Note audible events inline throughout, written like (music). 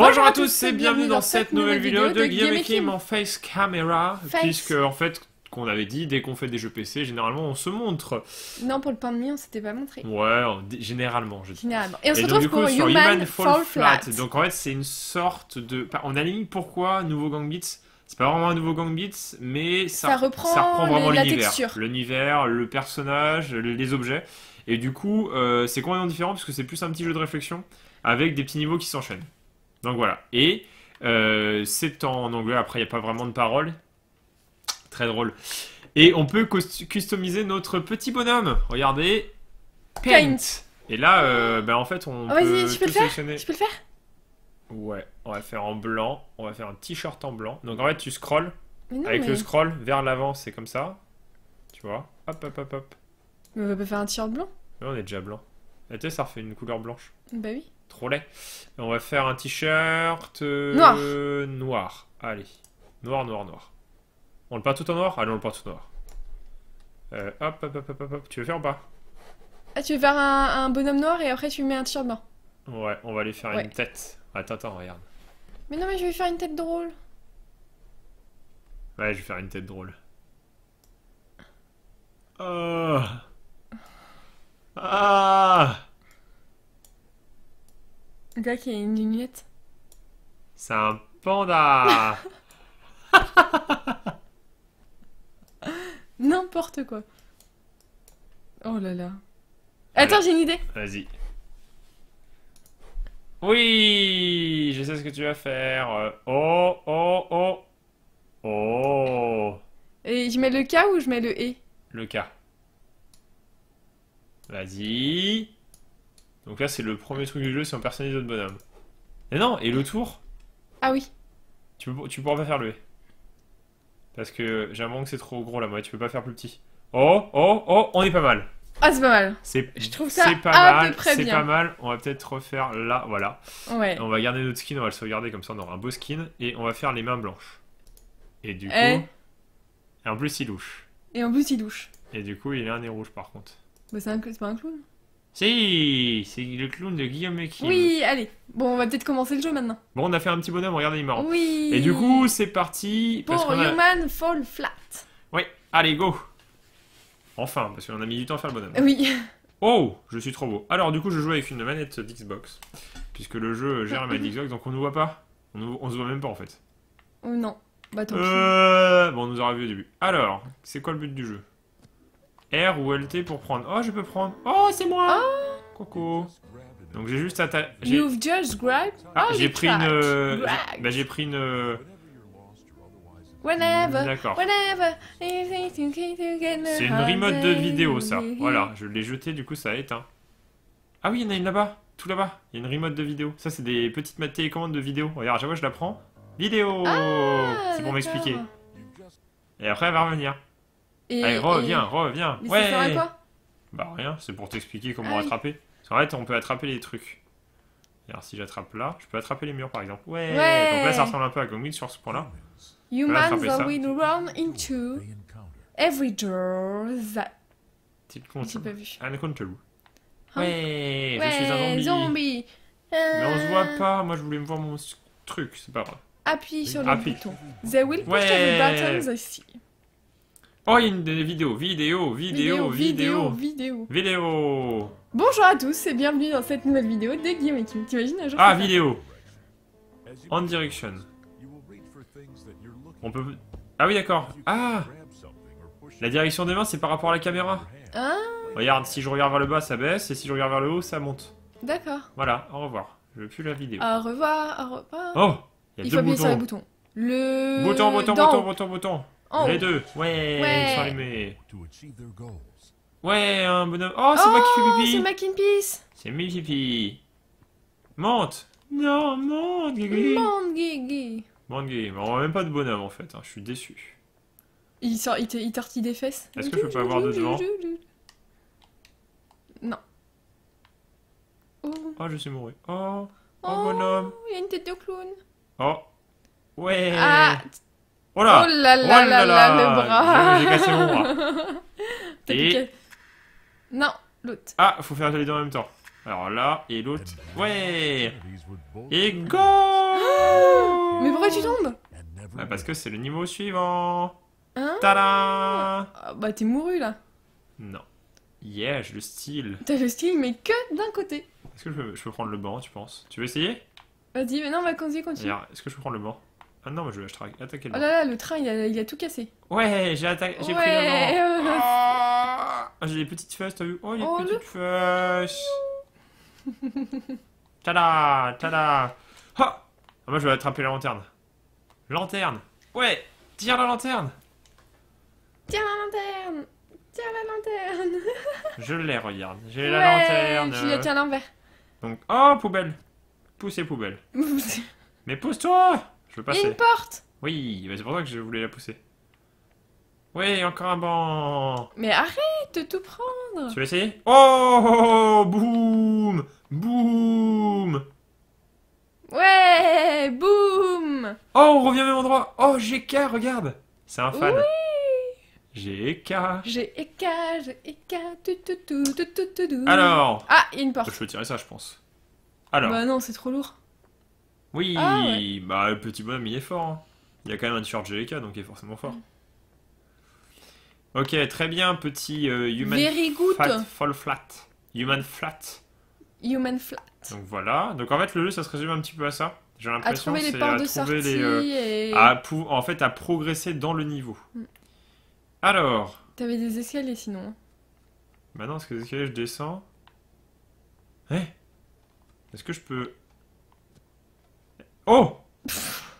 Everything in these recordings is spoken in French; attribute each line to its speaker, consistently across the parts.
Speaker 1: Bonjour à tous et bienvenue dans cette nouvelle vidéo de Guillaume et
Speaker 2: en face camera, puisque en fait, qu'on avait dit, dès qu'on fait des jeux PC, généralement on se montre.
Speaker 1: Non, pour le pain mie on s'était pas montré.
Speaker 2: Ouais, généralement, je dis. Et on se retrouve Human, Fall, Flat. Donc en fait, c'est une sorte de. On aligne pourquoi nouveau Gang Beats c'est pas vraiment un nouveau Gang Beats, mais ça, reprend, ça reprend, vraiment l'univers. L'univers, le personnage, les objets. Et du coup, euh, c'est complètement différent puisque c'est plus un petit jeu de réflexion avec des petits niveaux qui s'enchaînent. Donc voilà. Et euh, c'est en anglais, après il n'y a pas vraiment de parole. Très drôle. Et on peut customiser notre petit bonhomme. Regardez. Paint. Et là, euh, bah, en fait, on ah, peut sélectionner. Tu peux le faire Ouais, on va faire en blanc. On va faire un t-shirt en blanc. Donc en fait, tu scrolls. avec le scroll vers l'avant, c'est comme ça. Tu vois Hop, hop, hop, hop.
Speaker 1: on peut faire un t-shirt blanc
Speaker 2: on est déjà blanc. Et tu sais, ça refait une couleur blanche. Bah oui trop laid. On va faire un t-shirt euh, noir. noir. Allez, noir, noir, noir. On le peint tout en noir Allez, on le peint tout en noir. Euh, hop, hop, hop, hop, hop, Tu veux faire ou pas
Speaker 1: Ah, tu veux faire un, bonhomme noir et après tu mets un t-shirt blanc.
Speaker 2: Ouais, on va aller faire une tête. Attends, attends, regarde.
Speaker 1: Mais non, mais je vais faire une tête drôle.
Speaker 2: Ouais, je vais faire une tête drôle.
Speaker 1: Oh. Ah, ah. Un gars qui a une lunette.
Speaker 2: C'est un panda (laughs)
Speaker 1: N'importe quoi. Oh là là. Attends, j'ai une idée.
Speaker 2: Vas-y. Oui, je sais ce que tu vas faire. Oh, oh, oh. Oh.
Speaker 1: Et je mets le K ou je mets le E
Speaker 2: Le K. Vas-y. Donc là, c'est le premier truc du jeu, c'est on personnalise notre bonhomme. Mais non, et le tour Ah oui. Tu, tu pourras pas faire le. Parce que j'ai un que c'est trop gros là, moi, tu peux pas faire plus petit. Oh, oh, oh, on est pas mal. Ah, c'est pas mal. je trouve ça pas mal, C'est pas mal. On va peut-être refaire là, voilà. Ouais. On va garder notre skin, on va le sauvegarder comme ça, on aura un beau skin. Et on va faire les mains blanches. Et du eh. coup. Et en plus, il louche.
Speaker 1: Et en plus, il louche.
Speaker 2: Et du coup, il a un nez rouge par contre.
Speaker 1: Bah, c'est, c'est pas un clown.
Speaker 2: Si, c'est le clown de Guillaume qui Oui,
Speaker 1: allez. Bon, on va peut-être commencer le jeu maintenant.
Speaker 2: Bon, on a fait un petit bonhomme, regardez, il est Oui. Et du coup, c'est parti. Pour parce a...
Speaker 1: Human Fall Flat.
Speaker 2: Oui, allez, go. Enfin, parce qu'on a mis du temps à faire le bonhomme. Oui. Oh, je suis trop beau. Alors, du coup, je joue avec une manette d'Xbox. Puisque le jeu gère la manette donc on ne voit pas. On, se voit même pas en fait.
Speaker 1: Oh, non. Bah, tant
Speaker 2: euh... Bon, on nous aura vu au début. Alors, c'est quoi le but du jeu R ou LT pour prendre. Oh, je peux prendre.
Speaker 1: Oh, c'est moi Coco
Speaker 2: Donc j'ai juste atta...
Speaker 1: Ah, j'ai pris, une... Euh, bah,
Speaker 2: j'ai pris une... Euh,
Speaker 1: whenever, D'accord. C'est une remote de vidéo, ça. Voilà,
Speaker 2: je l'ai jeté, du coup, ça a éteint. Ah oui, il y en a une là-bas, tout là-bas. Il y a une remote de vidéo. Ça, c'est des petites télécommandes de vidéo. Regarde, chaque fois, je la prends. Vidéo ah, C'est pour m'expliquer. Et après, elle va revenir.
Speaker 1: Et, Allez, reviens, reviens. Mais ouais. sert à quoi
Speaker 2: Bah rien, c'est pour t'expliquer comment ah, attraper. Oui. En on peut attraper les trucs. Alors si j'attrape là, je peux attraper les murs par exemple. Ouais. ouais. Donc là, ça ressemble un peu à Gomit sur ce point-là. Humans will
Speaker 1: we run into every door that.
Speaker 2: Un pas vu. Ouais,
Speaker 1: hein ouais, je suis un zombie. Mais on se euh. voit pas.
Speaker 2: Moi, je voulais me voir mon truc, c'est pas grave. Appuie sur le bouton. They will push ouais. the buttons, ici. Oh, il y a une vidéo, vidéo, vidéo, vidéo, vidéo, vidéo. vidéo.
Speaker 1: Bonjour à tous et bienvenue dans cette nouvelle vidéo de Guillaume T'imagines un jour Ah, vidéo. On
Speaker 2: direction. On peut... Ah oui, d'accord. Ah La direction des mains, c'est par rapport à la caméra. Ah Regarde, si je regarde vers le bas, ça baisse, et si je regarde vers le haut, ça monte. D'accord. Voilà, au revoir. Je veux plus la vidéo.
Speaker 1: Au revoir, au
Speaker 2: revoir. Oh Il, y a deux faut appuyer les
Speaker 1: boutons. Le... Bouton, bouton, bouton, bouton,
Speaker 2: bouton. Oh. Les deux. Ouais, Ils sont allumés Ouais, un bonhomme. Oh, c'est oh, moi qui fais pipi. Oh,
Speaker 1: c'est Peace.
Speaker 2: C'est Mickey Monte. Non, monte, Guigui. Monte,
Speaker 1: Guigui.
Speaker 2: Monte, Guigui. on n'a même pas de bonhomme en fait. Hein. Je suis déçu.
Speaker 1: Il, sort, il, il des fesses. Est-ce que je peux pas avoir de devant Non.
Speaker 2: Oh. je suis mouru. Oh, oh.
Speaker 1: Oh, bonhomme. Il y a une tête de clown.
Speaker 2: Oh. Ouais. Ah, Oh là là là là le bras J'ai cassé mon bras.
Speaker 1: (laughs) Non, l'autre.
Speaker 2: Ah, faut faire les deux en même temps. Alors là, et l'autre. Ouais Et go
Speaker 1: (gasps) Mais pourquoi tu tombes
Speaker 2: bah, Parce que c'est le niveau suivant.
Speaker 1: Hein Tada ah, Bah t'es mouru là.
Speaker 2: Non. Yeah, j'ai le style. T'as le
Speaker 1: style, mais que d'un côté.
Speaker 2: Est-ce que je peux, prendre le banc, tu penses Tu veux essayer
Speaker 1: Vas-y, mais non, va bah, continuer. continue.
Speaker 2: Est-ce que je peux prendre le banc ah non, mais je, vais attaquer le le. Oh ah
Speaker 1: là là, le train, il a, tout cassé.
Speaker 2: Ouais, j'ai attaqué, j'ai pris le vent. (laughs) Ah, j'ai des petites fesses, t'as vu Oh, des oh, des petites fesses. (laughs) tada, tada. Oh moi, je vais attraper la lanterne. Lanterne. Ouais, tire la lanterne.
Speaker 1: Tire la lanterne. Tire la lanterne. (laughs)
Speaker 2: je l'ai, regarde. J'ai la lanterne. Je la tiens à l'envers. Donc, oh, poubelle. Poussez poubelle. Mais pousse-toi je passer. Il y a une porte Oui, bah, c'est pour ça que je voulais la pousser. Oui, encore un banc
Speaker 1: Mais arrête de tout prendre Tu veux
Speaker 2: essayer Oh, Boum Boum
Speaker 1: Ouais Boum
Speaker 2: Oh, on revient au même endroit Oh, GK, regarde C'est un fan Oui GK
Speaker 1: GK, GK, tout, tout, tout, tout, tout, tout, Alors Ah, il y a une porte Je
Speaker 2: peux tirer ça, je pense. Alors Bah non, c'est trop lourd oui, ah bah le petit bonhomme il est fort. Hein. Il y a quand même un t-shirt donc il est forcément fort. Ok, très bien, petit euh, Human Very good. Flat, Fall Flat. Human Flat. Human Flat. Donc voilà. Donc en fait, le jeu ça se résume un petit peu à ça. J'ai l'impression que c'est à trouver les. Euh, et... en fait, à progresser dans le niveau. Mm. Alors.
Speaker 1: T'avais des escaliers sinon. Hein.
Speaker 2: Maintenant, bah est-ce que les escaliers je descends Eh Est-ce que je peux. Oh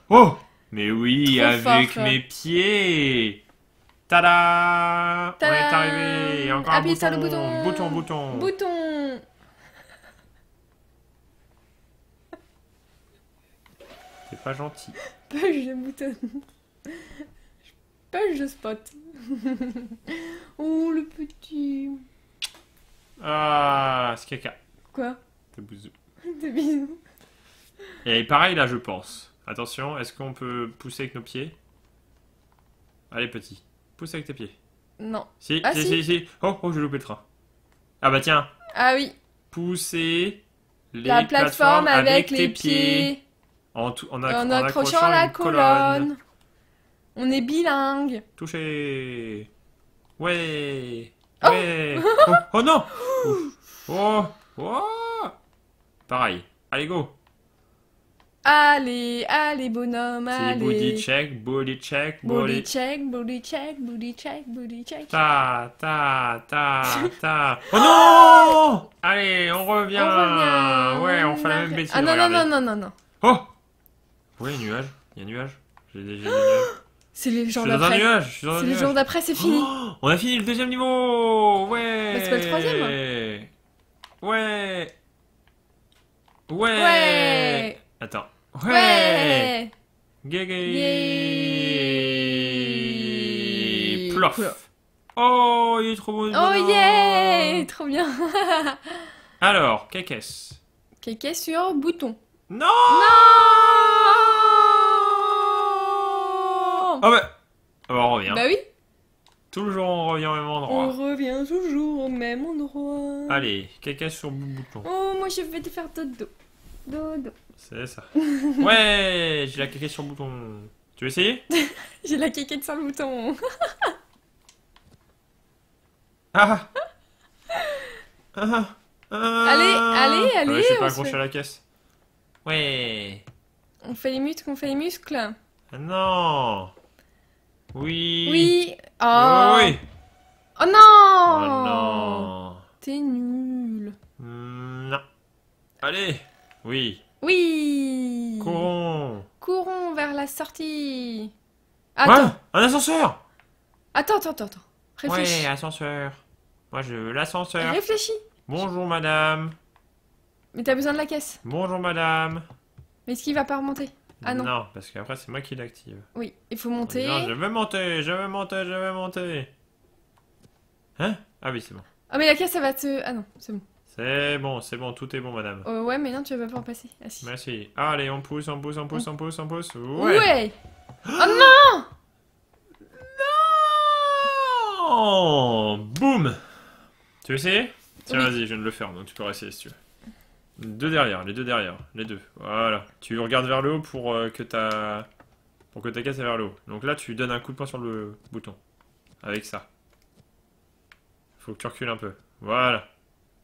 Speaker 2: Oh Mais oui, avec mes pieds Tada On est arrivé Encore Appuyez bouton. sur le bouton Bouton, bouton
Speaker 1: Bouton
Speaker 2: (laughs) C'est pas gentil.
Speaker 1: Push le bouton Pas le spot (laughs) Oh, le petit
Speaker 2: Ah, c'est caca Quoi Des bisous Des bisous et pareil là, je pense. Attention, est-ce qu'on peut pousser avec nos pieds Allez, petit. Pousse avec tes pieds. Non. Ah, si, si, si, Oh, oh, j'ai loupé le train. Ah bah tiens. Ah oui. Pousser les la plateforme avec, les pieds. En, tout, accrochant, la colonne.
Speaker 1: On est bilingue.
Speaker 2: Touché. Ouais. Oh. Ouais. (laughs) Oh, oh, non. oh. oh. Pareil. Allez, go.
Speaker 1: Allez, allez, bonhomme, allez. Booty
Speaker 2: check, booty check, booty. booty
Speaker 1: check, booty check, booty check, booty check.
Speaker 2: Ta, ta, ta, (laughs) ta. Oh non Allez, on revient. Ouais, on, fait la même bêtise. Ah non, non, non,
Speaker 1: non, non, non. Oh
Speaker 2: Ouais, nuage. Il y a nuage. J'ai déjà. nuages. C'est les jours d'après. C'est les jours d'après, c'est fini. Oh, on a fini le deuxième niveau. Ouais. Mais bah, c'est pas le troisième. Hein. Ouais. Ouais. ouais. Attends. Ouais, gégé, Plof
Speaker 1: Oh, il est trop beau Oh yeah Trop bien (laughs)
Speaker 2: Alors, Kekes.
Speaker 1: Kekes sur bouton. Non Non Oh
Speaker 2: bah... on revient. Bah oui Toujours on revient au même endroit. On
Speaker 1: revient toujours au même endroit.
Speaker 2: Allez, Kekes sur bouton.
Speaker 1: Oh, moi je vais te faire dos. C'est ça. (laughs)
Speaker 2: Ouais, j'ai la caquette sur le bouton. Tu veux essayer
Speaker 1: (laughs) J'ai la caquette sur le bouton. (laughs) Ah, ah. Ah, ah. Allez, allez, allez ouais, Je pas accroché à la
Speaker 2: caisse. Ouais
Speaker 1: On fait les muscles, on fait les muscles
Speaker 2: ah, Non Oui Oui
Speaker 1: Oh, Oh non Oh non T'es nul
Speaker 2: hmm, Non Allez oui.
Speaker 1: Oui. Courons. Courons vers la sortie. Attends.
Speaker 2: un ascenseur.
Speaker 1: Attends, attends, attends, Réfléchis. Ouais,
Speaker 2: ascenseur. Moi, je veux l'ascenseur. Réfléchis. Bonjour, madame.
Speaker 1: Mais t'as besoin de la caisse.
Speaker 2: Bonjour, madame.
Speaker 1: Mais est-ce qu'il va pas remonter Ah non. Non,
Speaker 2: parce qu'après, c'est moi qui l'active.
Speaker 1: Oui, il faut monter. Non,
Speaker 2: je veux monter, je veux monter, je veux monter. Hein Ah oui, c'est bon.
Speaker 1: Ah, mais la caisse, ça va te. Ah non, c'est bon.
Speaker 2: C'est bon, c'est bon, tout est bon, madame.
Speaker 1: Euh, ouais, mais non, tu vas pas en passer. Ah,
Speaker 2: Merci. Ah, allez, on pousse, on pousse, on pousse, on pousse, on pousse. Ouais.
Speaker 1: (gasps) oh non
Speaker 2: Non Boum Tu veux essayer Tiens, vas-y, je viens de le faire, donc tu peux essayer si tu veux. Deux derrière, les deux derrière, les deux. Voilà. Tu regardes vers le haut pour euh, que ta pour que ta caisse est vers le haut. Donc là, tu donnes un coup de poing sur le bouton avec ça. Faut que tu recules un peu. Voilà.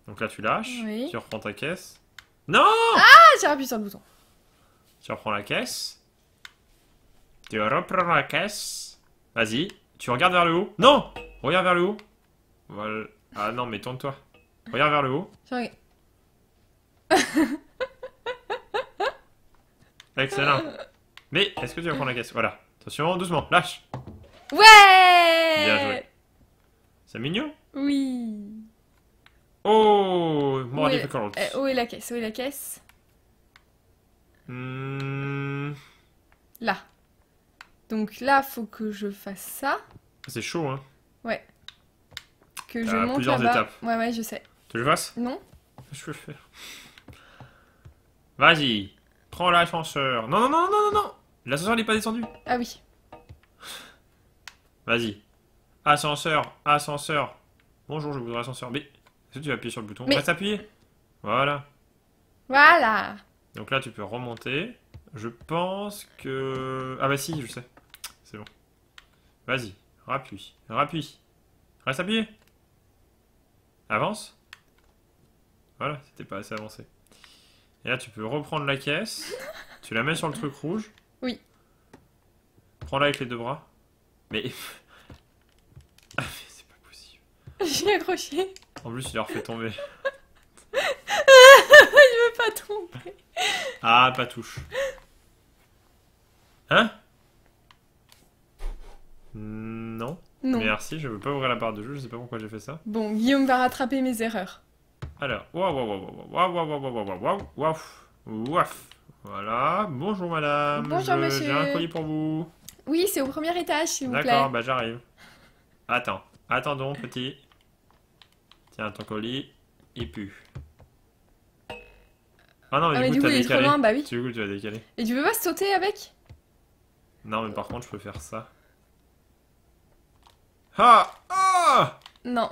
Speaker 2: Donc là, tu lâches. Tu reprends ta caisse. Non
Speaker 1: Ah, j'ai appuyé sur le bouton.
Speaker 2: Tu reprends la caisse. Tu reprends la caisse. Vas-y. Tu regardes vers le haut. Non Regarde vers le haut. Voilà. Ah non, mais tourne-toi. Regarde vers le haut.
Speaker 1: (laughs)
Speaker 2: Excellent. Mais est-ce que tu reprends la caisse Voilà. Attention, doucement, lâche.
Speaker 1: Ouais Bien joué. C'est mignon Oui.
Speaker 2: Oh, moi euh, où
Speaker 1: Est, la caisse Où est la caisse
Speaker 2: hmm.
Speaker 1: Là. Donc là, faut que je fasse ça. C'est chaud, hein Ouais. Que je monte là -bas. étapes. Ouais, ouais, je sais. Tu le fasses Non.
Speaker 2: Je peux faire. Vas-y. Prends l'ascenseur. Non, non,
Speaker 1: non, non, non, non
Speaker 2: L'ascenseur n'est pas descendu. Ah oui. Vas-y. Ascenseur, ascenseur. Bonjour, je voudrais ascenseur. Mais si tu appuies sur le bouton, reste appuyé. Voilà.
Speaker 1: Voilà.
Speaker 2: Donc là, tu peux remonter. Je pense que... Ah bah si, je sais. C'est bon. Vas-y, rappuie, rappuie. Reste appuyé. Avance. Voilà, c'était pas assez avancé. Et là, tu peux reprendre la caisse. tu la mets sur le truc rouge. Oui. Prends-la avec les deux bras. Mais... (laughs)
Speaker 1: ah, mais c'est pas possible. (laughs) J'ai accroché.
Speaker 2: En plus, il leur fait tomber.
Speaker 1: Il veut pas tomber.
Speaker 2: Ah, pas touche. Hein non. non. Merci, je veux pas ouvrir la barre de jeu, je sais pas pourquoi j'ai fait ça.
Speaker 1: Bon, Guillaume va rattraper mes erreurs.
Speaker 2: Alors, waouh, waouh, waouh, waouh, waouh, waouh, waouh, waouh, waouh, waouh. Voilà, bonjour madame. Bonjour monsieur. J'ai un colis pour vous.
Speaker 1: Oui, c'est au premier étage, s'il vous plaît. D'accord,
Speaker 2: bah j'arrive. Attends, attendons, petit. Tiens, ton colis, il pue. Ah non, mais, ah, du, coup, il est trop Loin, bah oui. Du coup, tu vas décaler.
Speaker 1: Et tu veux pas sauter avec
Speaker 2: Non, mais par contre, je peux faire ça. Ah
Speaker 1: Ah Non.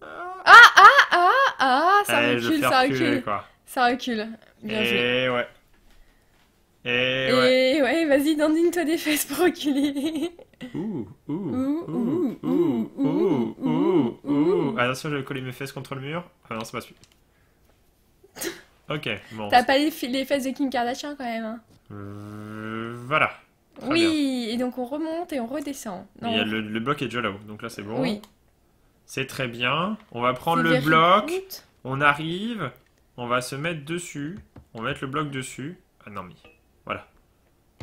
Speaker 1: Ah ah ah ah, ah Ça eh, recule, ça recule. Quoi. Ça recule. Bien Et
Speaker 2: eh joué. ouais. Et,
Speaker 1: ouais, vas-y, dandine-toi des fesses pour reculer.
Speaker 2: Ouh, ouh,
Speaker 1: ouh, ouh, ouh, ouh,
Speaker 2: ouh, Attention, je vais mes fesses contre le mur. Ah non, c'est pas celui. Ok, bon. T'as
Speaker 1: pas les, fesses de Kim Kardashian quand même.
Speaker 2: Hein. voilà.
Speaker 1: oui, et donc on remonte et on redescend. Non, Le,
Speaker 2: bloc est déjà là-haut, donc là c'est bon. Oui. C'est très bien. On va prendre le bloc. On arrive. On va se mettre dessus. On va mettre le bloc dessus. Ah non, mais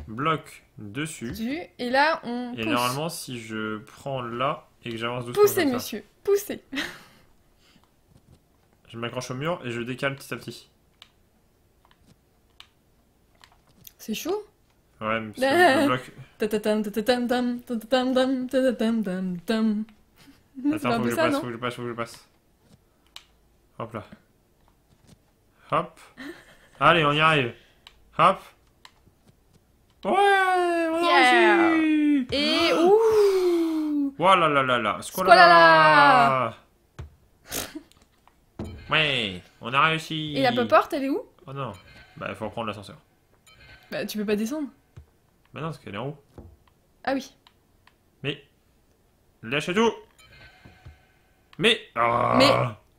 Speaker 2: bloc dessus.
Speaker 1: Et là, on. Et normalement,
Speaker 2: si je prends là et que j'avance doucement. Poussez, monsieur. poussez (laughs) Je m'accroche au mur et je décale petit à petit. C'est chaud Ouais, mais bloc.
Speaker 1: Attends, faut que je
Speaker 2: passe, faut que je passe. Hop là. Hop. (laughs) Allez, on y arrive. Hop. Ouais,
Speaker 1: on réussi Et ah. ouh
Speaker 2: Voilà, là là là Squalala (laughs) Ouais, on a réussi Et la porte elle est où Oh non, bah il faut reprendre l'ascenseur.
Speaker 1: Bah tu peux pas descendre.
Speaker 2: Bah non, parce qu'elle est en haut. Ah oui. Mais... Lâche tout Mais... Ah. Mais...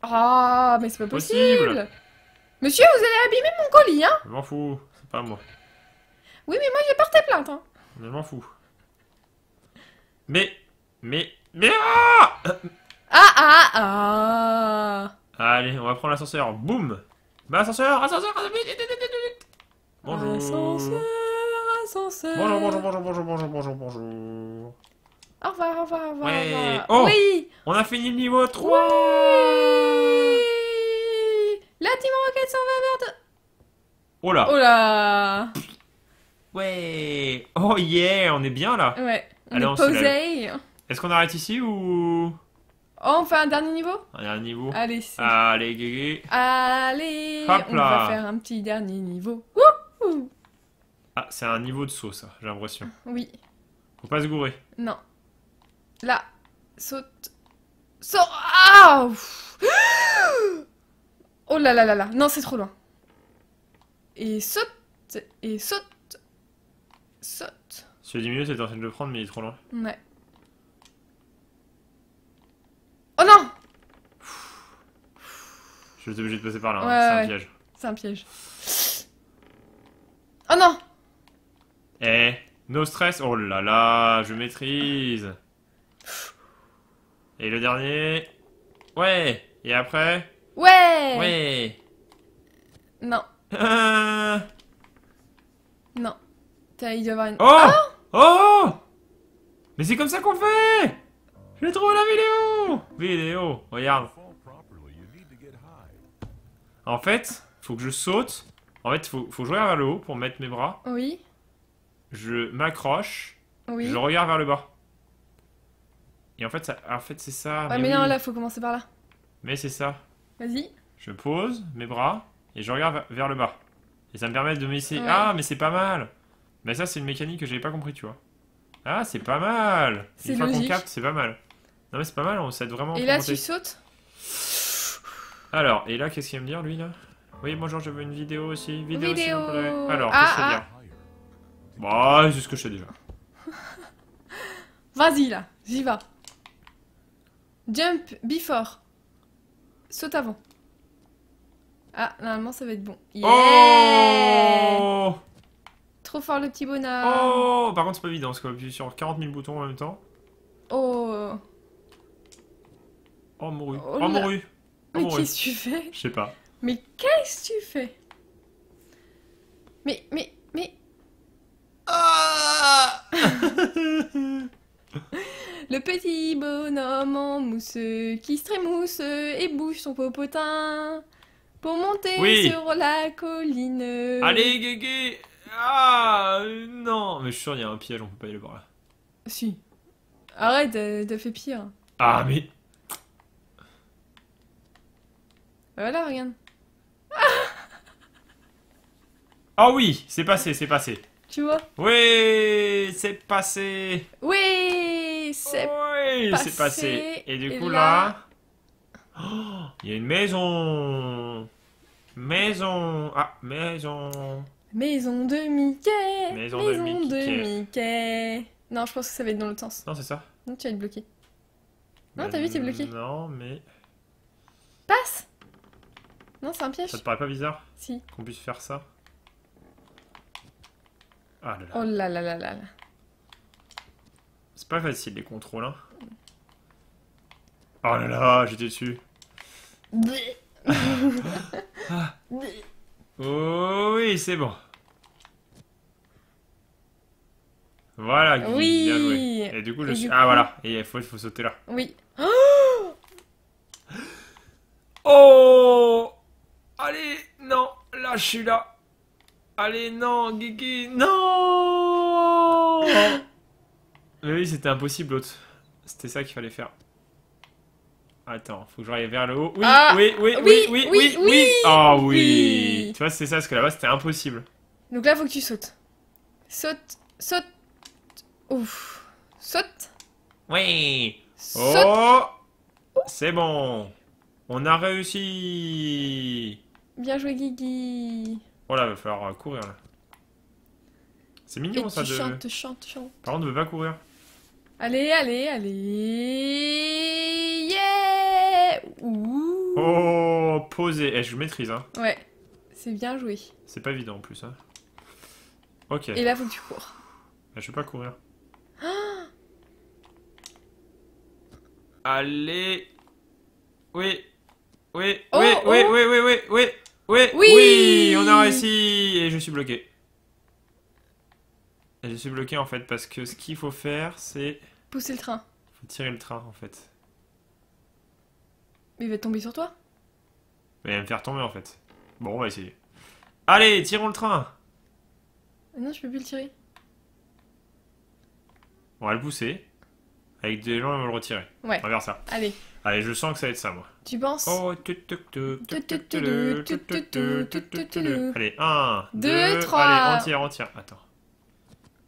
Speaker 1: Ah, mais c'est pas possible. Monsieur, vous allez abîmer mon colis, hein
Speaker 2: Je m'en fous, c'est pas moi.
Speaker 1: Oui, mais moi j'ai porté plainte. Hein.
Speaker 2: je m'en fous. Mais, mais, mais ah
Speaker 1: Ah ah
Speaker 2: ah Allez, on va prendre l'ascenseur. Boum Bah ascenseur, ascenseur, ascenseur Bonjour Ascenseur,
Speaker 1: ascenseur Bonjour, bonjour,
Speaker 2: bonjour, bonjour, bonjour, bonjour, bonjour
Speaker 1: Au revoir, au revoir, au revoir, oh. Oui
Speaker 2: On a fini le niveau 3
Speaker 1: La Team Rocket s'en va vers... Oh là Oh là
Speaker 2: Ouais Oh yeah On est bien là
Speaker 1: Ouais. On Allez, est posé.
Speaker 2: Est-ce qu'on arrête ici ou...
Speaker 1: Oh, on fait un dernier niveau
Speaker 2: Un dernier niveau. Allez, Allez, Guigui.
Speaker 1: Allez, on va faire un petit dernier niveau. Wouhou
Speaker 2: ah, c'est un niveau de saut, ça, j'ai l'impression. Oui. Faut pas se gourer.
Speaker 1: Non. Là, saute. Saut Ah (gasps) Oh là là là là. Non, c'est trop loin. Et saute. Et saute saute.
Speaker 2: Celui 10 c'est en train de le prendre, mais il est trop loin.
Speaker 1: Ouais. Oh non
Speaker 2: Je suis obligé de passer par là, hein. c'est un piège.
Speaker 1: C'est un piège. Oh non
Speaker 2: Eh, no stress, oh là là, je maîtrise. Et le dernier Ouais Et après
Speaker 1: Ouais
Speaker 2: Ouais
Speaker 1: Non. (laughs) Ah. non. Oh, ah
Speaker 2: oh Oh Mais c'est comme ça qu'on fait J'ai trouvé la vidéo Vidéo, regarde. En fait, faut que je saute. En fait, faut, faut que je regarde vers le haut pour mettre mes bras. Oui. Je m'accroche. Oui. Je regarde vers le bas. Et en fait, en fait c'est ça. mais, non, là,
Speaker 1: faut commencer par là. Mais c'est ça. Vas-y.
Speaker 2: Je pose mes bras et je regarde vers le bas. Et ça me permet de me laisser... Ah, mais c'est pas mal mais ça, c'est une mécanique que j'avais pas compris, tu vois. Ah, c'est pas mal C'est fois qu'on capte, c'est pas mal. Non, mais c'est pas mal, on s'aide vraiment. Et là, tu sautes Alors, et là, qu'est-ce qu'il va me dire, lui, là Oui, bonjour, je veux une vidéo aussi. Vidéo, vidéo. s'il Alors, ah, qu'est-ce que je Bah, c'est ce que je sais déjà. (laughs)
Speaker 1: Vas-y, là, j'y vais. Jump before. Saute avant. Ah, normalement, ça va être bon. Yeah oh trop fort le petit bonhomme. Oh,
Speaker 2: par contre, c'est pas évident parce qu'on appuie sur 40 000 boutons en même temps.
Speaker 1: Oh.
Speaker 2: Oh, mouru. Oh, oh mouru. Oh, mais qu'est-ce que tu fais Je sais pas.
Speaker 1: Mais qu'est-ce que tu fais Mais, mais, mais. Ah Le petit bonhomme en mousse qui se trémousse et bouge son popotin pour monter sur la colline. Allez, Guégué ah
Speaker 2: non, mais je suis sûr, il y a un piège, on peut pas y aller par là.
Speaker 1: Si. Arrête, t'as fait pire. Ah mais. Voilà, regarde.
Speaker 2: Ah oh, (laughs) oui, c'est passé, c'est passé. Tu vois Oui, c'est passé.
Speaker 1: Oui, c'est oui, passé. c'est passé. Et du coup là,
Speaker 2: (gasps) il oh, y a une maison. Maison. Ah, maison.
Speaker 1: Maison de Mickey Maison, de, Mickey. Non, je pense que ça va être dans l'autre sens. Non, c'est ça. Non, tu vas être bloqué. Non, euh, t'as vu, t'es bloqué.
Speaker 2: Non, mais.
Speaker 1: Passe Non, c'est un piège. Ça te paraît pas bizarre Si.
Speaker 2: Qu'on puisse faire ça Ah là là. Oh là là là là là. C'est pas facile les contrôles, hein. Oh là là, j'étais dessus.
Speaker 1: (laughs) Ah.
Speaker 2: oh oui, c'est bon. Voilà, oui. bien joué. Et du coup, je suis. Ah, voilà, et il faut, faut sauter là.
Speaker 1: Oui. (gasps) Oh,
Speaker 2: Allez, non, là, je suis là. Allez, non, Guigui, non Mais (gasps) oui, c'était impossible, l'autre. C'était ça qu'il fallait faire. Attends, faut que j'aille vers le haut. Ah, oui, oui, oui, oui, oui, oui, Oh oui, Tu vois, c'est ça, parce que là-bas, c'était impossible.
Speaker 1: Donc là, faut que tu sautes. Saute, saute. Ouf. Saute.
Speaker 2: Oui. Saute. Oh, c'est bon. On a réussi.
Speaker 1: Bien joué, Guigui.
Speaker 2: Oh là, il va falloir euh, courir là. C'est mignon ça tu de. Chante,
Speaker 1: chante, chante.
Speaker 2: Par contre, ne veut pas courir.
Speaker 1: Allez, allez, allez. Yeah
Speaker 2: Oh, posé. Eh, je maîtrise. Hein.
Speaker 1: Ouais. C'est bien joué.
Speaker 2: C'est pas évident en plus. Hein.
Speaker 1: Ok. Et là, faut que tu cours.
Speaker 2: Bah, je vais pas courir. Allez. Oui. Oui, oh, oui, oh. oui, oui, oui, oui, oui, oui, oui, on a réussi et je suis bloqué. je suis bloqué en fait parce que ce qu'il faut faire c'est... Pousser le train. Faut tirer le train en fait.
Speaker 1: Mais il va tomber sur toi
Speaker 2: il va me faire tomber en fait. Bon on va essayer. Allez, tirons le train
Speaker 1: ah Non, je peux plus le tirer.
Speaker 2: On va le pousser avec des gens, ils vont le retirer. Ouais. On va ça. Allez. Allez, je sens que ça va être ça, moi. Tu penses Oh, Allez, 1, 2, 3. Allez, on tire, on tire. Attends.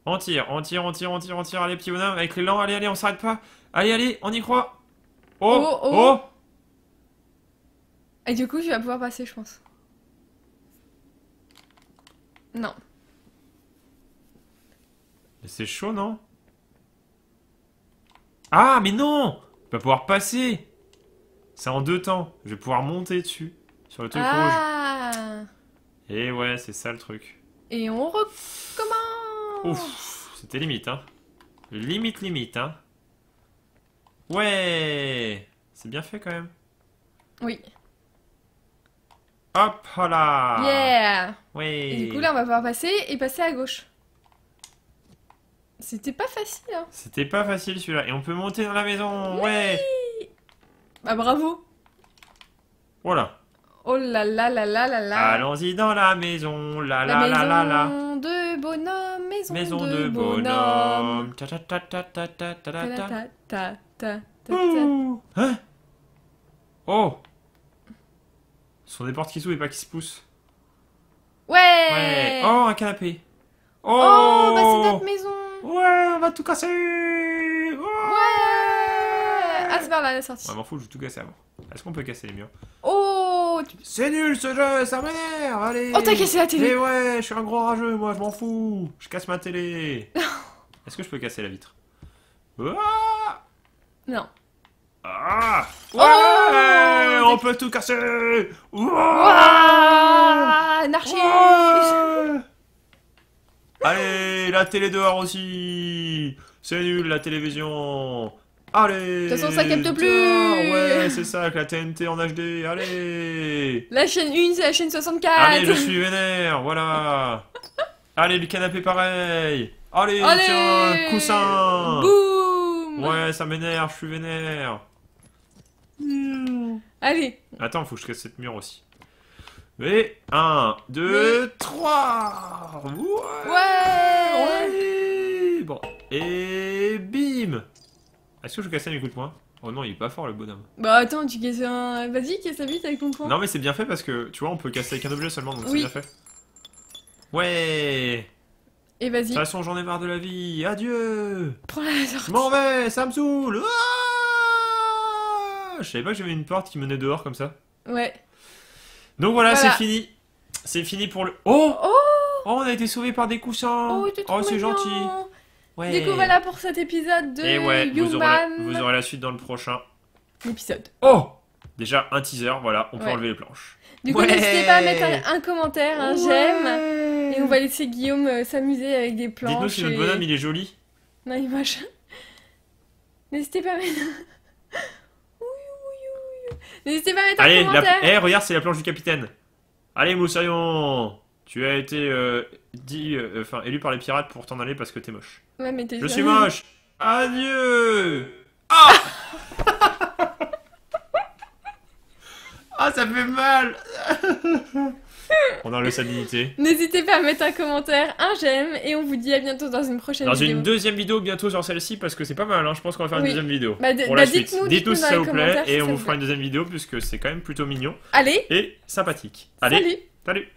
Speaker 2: On tire, on tire, on tire, on tire, on tire. Allez, petit bonhomme, avec les lents. Allez, allez, on s'arrête pas. Allez, allez, on y croit. Oh, oh,
Speaker 1: Et du coup, je vais pouvoir passer, je pense. Non.
Speaker 2: c'est chaud, non ah, mais non Je vais pouvoir passer C'est en deux temps. Je vais pouvoir monter dessus, sur le truc rouge.
Speaker 1: Ah.
Speaker 2: Et ouais, c'est ça le truc.
Speaker 1: Et on recommence
Speaker 2: Ouf, c'était limite, hein. Limite, limite, hein. Ouais C'est bien fait, quand même. Oui. Hop, voilà Yeah
Speaker 1: Oui Et du coup, là, on va pouvoir passer et passer à gauche. C'était pas facile. Hein. C'était
Speaker 2: pas facile celui-là. Et on peut monter dans la maison. ouais. Bah bravo. Voilà.
Speaker 1: Oh là la la la la là.
Speaker 2: Allons-y dans la maison. La la la
Speaker 1: Maison de bonhomme. Maison, de, bonhomme.
Speaker 2: Ta ta ta ta ta
Speaker 1: ta ta
Speaker 2: Hein Oh. Ce sont des portes qui s'ouvrent et pas qui se poussent.
Speaker 1: Ouais. Oh un canapé. Oh, oh bah c'est oh. notre maison. Ouais, on va tout casser Ouais, ouais mal ah, l'a sortie. Ouais, m'en fous, je
Speaker 2: vais tout casser avant. Est-ce qu'on peut casser les murs
Speaker 1: Oh
Speaker 2: C'est nul ce jeu, ça m'énerve Allez Oh, t'as cassé la télé Mais ouais, je suis un gros rageux, moi, je m'en fous Je casse ma télé (laughs) Est-ce que je peux casser la vitre ah. Non. Ah oh. ouais On peut tout casser Ouais Allez, la télé dehors aussi C'est nul, la télévision Allez De toute façon, ça capte plus Ouais, c'est ça, avec la TNT en HD, allez
Speaker 1: La chaîne 1, c'est la chaîne 64 Allez, je suis
Speaker 2: vénère, voilà Allez, le canapé pareil Allez, coussin
Speaker 1: Boum
Speaker 2: Ouais, ça m'énerve, je suis vénère
Speaker 1: hmm. Allez
Speaker 2: Attends, faut que je casse cette mur aussi. Mais 1, 2,
Speaker 1: 3
Speaker 2: que je casse un coup de Oh non, il est pas fort le bonhomme.
Speaker 1: Bah attends, tu casses un. Vas-y, casse la vite avec ton poing. Non, mais c'est
Speaker 2: bien fait parce que tu vois, on peut casser avec un objet seulement, donc c'est bien fait. Ouais
Speaker 1: Et vas-y. De toute façon,
Speaker 2: j'en ai marre de la vie. Adieu
Speaker 1: Prends la sortie. M'en
Speaker 2: vais, ça me saoule ah Je savais pas que j'avais une porte qui menait dehors comme ça. Ouais. Donc voilà, c'est fini. C'est fini pour le. Oh, oh, oh on a été sauvé par des coussins.
Speaker 1: Oh, oh c'est gentil. Ouais. Du coup, voilà pour cet épisode de Youman. Vous
Speaker 2: aurez, la, suite dans le prochain
Speaker 1: épisode. Oh
Speaker 2: Déjà un teaser, voilà, on peut enlever les planches.
Speaker 1: Du coup, n'hésitez pas à mettre un, commentaire, un j'aime. Et on va laisser Guillaume euh, s'amuser avec des planches. Dites-nous si notre bonhomme il est joli. Non, il est moche. (laughs) N'hésitez pas à mettre. (laughs) N'hésitez pas à mettre Allez, un commentaire. La... Eh, regarde,
Speaker 2: c'est la planche du capitaine. Allez, Moussaillon tu as été euh, dit, euh, enfin élu par les pirates pour t'en aller parce que t'es moche.
Speaker 1: Ouais, mais Je suis moche
Speaker 2: Adieu Ah
Speaker 1: Ah, ça fait mal
Speaker 2: On a le dignité.
Speaker 1: N'hésitez pas à mettre un commentaire, un j'aime, et on vous dit à bientôt dans une prochaine vidéo. Dans une
Speaker 2: deuxième vidéo bientôt sur celle-ci, parce que c'est pas mal, hein. je pense qu'on va faire une deuxième vidéo. Bah, on bah, la dites suite. Dites-nous si ça vous plaît, et on vous, fera une deuxième vidéo, puisque c'est quand même plutôt mignon. Allez Et sympathique. Allez Salut Salut